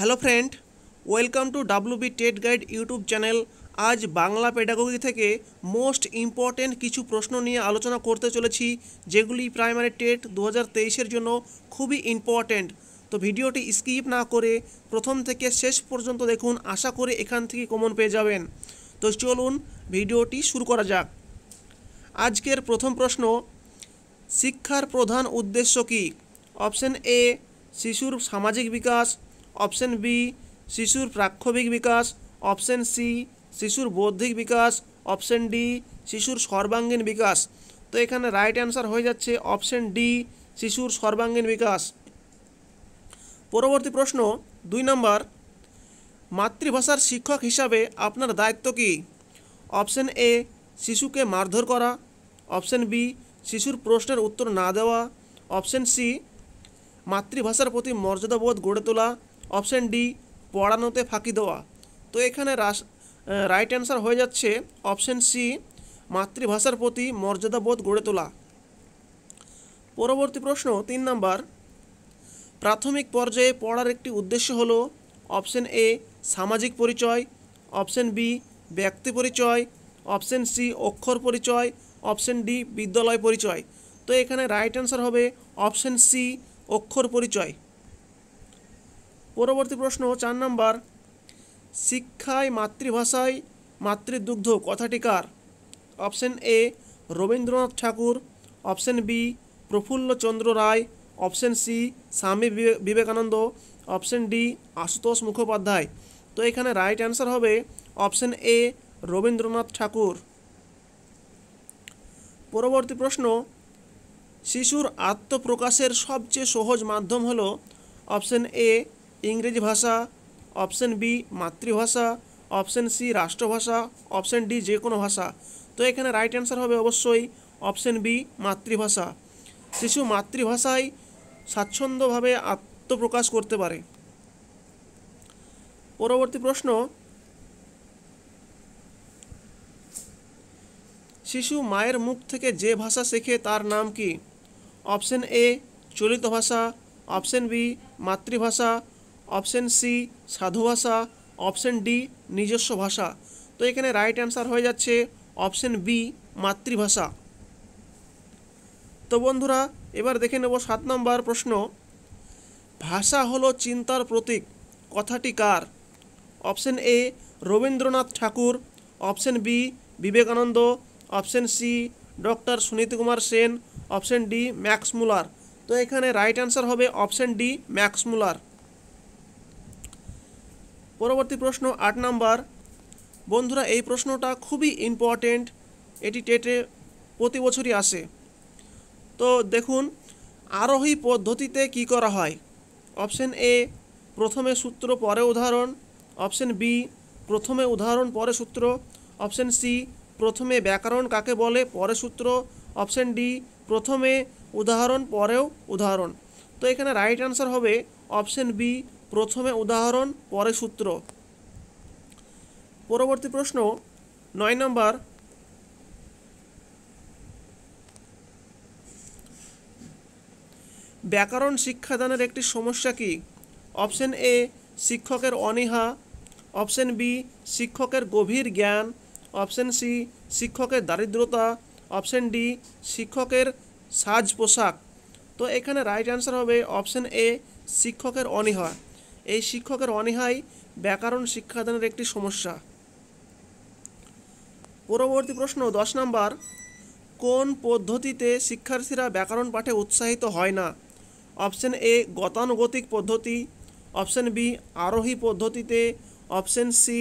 hello friend welcome to WB TET guide YouTube channel আজ Bangla pedagogy থেকে most important কিছু প্রশ্ন নিয়ে আলোচনা করতে চলেছি যেগুলি প্রাইমারি টেট দু হাজার জন্য খুবই ইম্পর্টেন্ট তো ভিডিওটি স্কিপ না করে প্রথম থেকে শেষ পর্যন্ত দেখুন আশা করে এখান থেকে কমন পেয়ে যাবেন তো চলুন ভিডিওটি শুরু করা যাক আজকের প্রথম প্রশ্ন শিক্ষার প্রধান উদ্দেশ্য কী অপশন এ শিশুর সামাজিক বিকাশ অপশন বি শিশুর প্রাক্ষবিক বিকাশ অপশন সি শিশুর বৌদ্ধিক বিকাশ অপশন ডি শিশুর সর্বাঙ্গীন বিকাশ তো এখানে রাইট অ্যান্সার হয়ে যাচ্ছে অপশন ডি শিশুর সর্বাঙ্গীন বিকাশ পরবর্তী প্রশ্ন দুই নম্বর মাতৃভাষার শিক্ষক হিসাবে আপনার দায়িত্ব কি অপশন এ শিশুকে মারধর করা অপশন বি শিশুর প্রশ্নের উত্তর না দেওয়া অপশন সি মাতৃভাষার প্রতি মর্যাদাবোধ গড়ে তোলা অপশান ডি পড়ানোতে ফাঁকি দেওয়া তো এখানে রাস রাইট অ্যান্সার হয়ে যাচ্ছে অপশান সি মাতৃভাষার প্রতি মর্যাদাবোধ গড়ে তোলা পরবর্তী প্রশ্ন তিন নাম্বার প্রাথমিক পর্যায়ে পড়ার একটি উদ্দেশ্য হলো অপশান এ সামাজিক পরিচয় অপশান বি ব্যক্তি পরিচয় অপশান সি অক্ষর পরিচয় অপশান ডি বিদ্যালয় পরিচয় তো এখানে রাইট অ্যান্সার হবে অপশান সি অক্ষর পরিচয় পরবর্তী প্রশ্ন চার নাম্বার শিক্ষায় মাতৃভাষায় মাতৃদুগ্ধ কথাটি কার option A Rabindranath Thakur option B Prafullachandra Ray option C Swami Vivekananda option D Ashutosh Mukhopadhyay তো এখানে রাইট অ্যান্সার হবে অপশান এ রবীন্দ্রনাথ ঠাকুর পরবর্তী প্রশ্ন শিশুর আত্মপ্রকাশের সবচেয়ে সহজ মাধ্যম হলো অপশান এ ইংরেজি ভাষা অপশন বি মাতৃভাষা অপশন সি রাষ্ট্রভাষা অপশন ডি যে কোনো ভাষা তো এখানে রাইট অ্যান্সার হবে অবশ্যই অপশন বি মাতৃভাষা শিশু মাতৃভাষায় স্বাচ্ছন্দ্যভাবে আত্মপ্রকাশ করতে পারে পরবর্তী প্রশ্ন শিশু মায়ের মুখ থেকে যে ভাষা শেখে তার নাম কি অপশন এ চলিত ভাষা অপশন বি মাতৃভাষা অপশন সি সাধু ভাষা অপশন ডি নিজস্ব ভাষা তো এখানে রাইট অ্যান্সার হয়ে যাচ্ছে অপশন বি মাতৃভাষা তো বন্ধুরা এবার দেখে নেব সাত নম্বর প্রশ্ন ভাষা হলো চিন্তার প্রতীক কথাটি কার option A Rabindranath Thakur option B Vivekananda option C doctor Sunit Kumar Sen option D Max Muller তো এখানে রাইট অ্যান্সার হবে অপশন ডি ম্যাক্স মুলার পরবর্তী প্রশ্ন আট নাম্বার বন্ধুরা এই প্রশ্নটা খুবই ইম্পর্টেন্ট এটি টেটে প্রতি বছরই আসে তো দেখুন আরোহী পদ্ধতিতে কি করা হয় অপশন এ প্রথমে সূত্র পরে উদাহরণ অপশন বি প্রথমে উদাহরণ পরে সূত্র অপশন সি প্রথমে ব্যাকরণ কাকে বলে পরে সূত্র অপশন ডি প্রথমে উদাহরণ পরেও উদাহরণ তো এখানে রাইট অ্যান্সার হবে অপশন বি প্রথমে উদাহরণ পরে সূত্র পরবর্তী প্রশ্ন নয় নম্বর ব্যাকরণ শিক্ষাদানের একটি সমস্যা কি অপশন এ শিক্ষকের অনীহা অপশন বি শিক্ষকের গভীর জ্ঞান অপশন সি শিক্ষকের দারিদ্রতা অপশন ডি শিক্ষকের সাজ পোশাক তো এখানে রাইট অ্যান্সার হবে অপশন এ শিক্ষকের অনীহা এই শিক্ষকের অনীহাই ব্যাকরণ শিক্ষাদানের একটি সমস্যা পরবর্তী প্রশ্ন দশ নম্বর কোন পদ্ধতিতে শিক্ষার্থীরা ব্যাকরণ পাঠে উৎসাহিত হয় না অপশন এ গতানুগতিক পদ্ধতি অপশন বি আরোহী পদ্ধতিতে অপশন সি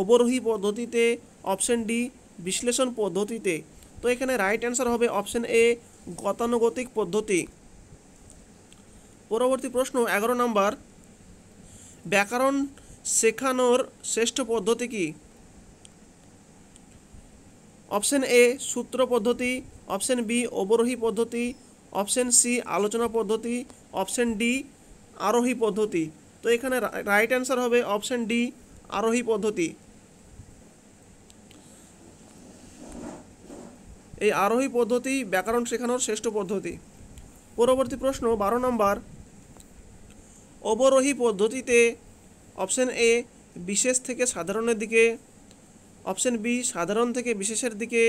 অবরোহী পদ্ধতিতে অপশন ডি বিশ্লেষণ পদ্ধতিতে তো এখানে রাইট অ্যান্সার হবে অপশন এ গতানুগতিক পদ্ধতি পরবর্তী প্রশ্ন এগারো নম্বর ব্যাকরণ শেখানোর শ্রেষ্ঠ পদ্ধতি কি অপশন এ সূত্র পদ্ধতি অপশন বি অবরোহী পদ্ধতি অপশন সি আলোচনা পদ্ধতি অপশন ডি আরোহী পদ্ধতি তো এখানে রাইট অ্যান্সার হবে অপশন ডি আরোহী পদ্ধতি এই আরোহী পদ্ধতি ব্যাকরণ শেখানোর শ্রেষ্ঠ পদ্ধতি পরবর্তী প্রশ্ন বারো নম্বর অবরোহী পদ্ধতিতে অপশন এ বিশেষ থেকে সাধারণের দিকে অপশন বি সাধারণ থেকে বিশেষের দিকে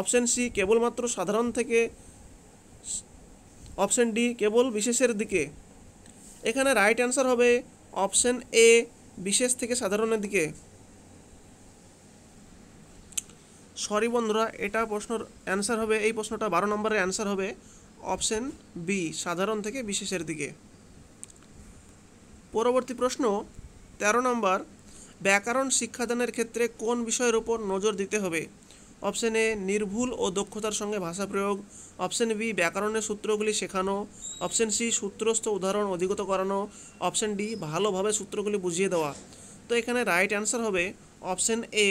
অপশন সি কেবলমাত্র সাধারণ থেকে অপশন ডি কেবল বিশেষের দিকে এখানে রাইট অ্যান্সার হবে অপশন এ বিশেষ থেকে সাধারণের দিকে সরি বন্ধুরা এটা প্রশ্নর অ্যান্সার হবে এই প্রশ্নটা বারো নম্বরের অ্যান্সার হবে অপশন বি সাধারণ থেকে বিশেষের দিকে পরবর্তী প্রশ্ন ১৩ নম্বর ব্যাকরণ শিক্ষাদানের ক্ষেত্রে কোন বিষয়ের ওপর নজর দিতে হবে অপশন এ নির্ভুল ও দক্ষতার সঙ্গে ভাষা প্রয়োগ অপশন বি ব্যাকরণের সূত্রগুলি শেখানো অপশন সি সূত্রস্থ উদাহরণ অধিগত করানো অপশন ডি ভালোভাবে সূত্রগুলি বুঝিয়ে দেওয়া তো এখানে রাইট অ্যান্সার হবে অপশন এ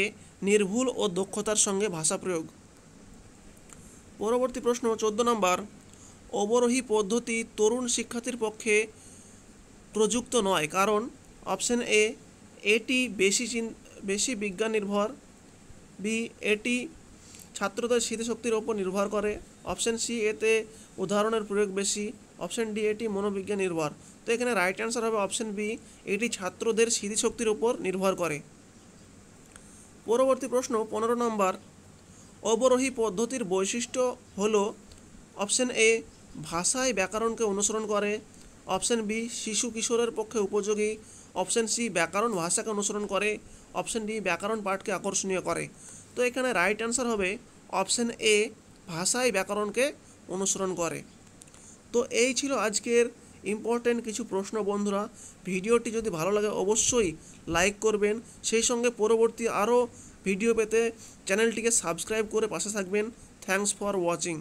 নির্ভুল ও দক্ষতার সঙ্গে ভাষা প্রয়োগ পরবর্তী প্রশ্ন চোদ্দ নম্বর অবরোহী পদ্ধতি তরুণ শিক্ষার্থীর পক্ষে প্রযুক্ত নয় কারণ অপশন এ এটি বেশি বেশি বিজ্ঞান নির্ভর বি এটি ছাত্রদের স্মৃতিশক্তির ওপর নির্ভর করে অপশন সি এতে উদাহরণের প্রয়োগ বেশি অপশন ডি এটি মনোবিজ্ঞান নির্ভর তো এখানে রাইট অ্যান্সার হবে অপশন বি এটি ছাত্রদের স্মৃতিশক্তির ওপর নির্ভর করে পরবর্তী প্রশ্ন পনেরো নম্বর অবরোহী পদ্ধতির বৈশিষ্ট্য হল অপশন এ ভাষায় ব্যাকরণকে অনুসরণ করে অপশান বি শিশু কিশোরের পক্ষে উপযোগী অপশান সি ব্যাকরণ ভাষাকে অনুসরণ করে অপশান ডি ব্যাকরণ পাঠকে আকর্ষণীয় করে তো এখানে রাইট অ্যান্সার হবে অপশান এ ভাষাই ব্যাকরণকে অনুসরণ করে তো এই ছিল আজকের ইম্পর্টেন্ট কিছু প্রশ্ন বন্ধুরা ভিডিওটি যদি ভালো লাগে অবশ্যই লাইক করবেন সেই সঙ্গে পরবর্তী আরও ভিডিও পেতে চ্যানেলটিকে সাবস্ক্রাইব করে পাশে থাকবেন থ্যাংকস ফর ওয়াচিং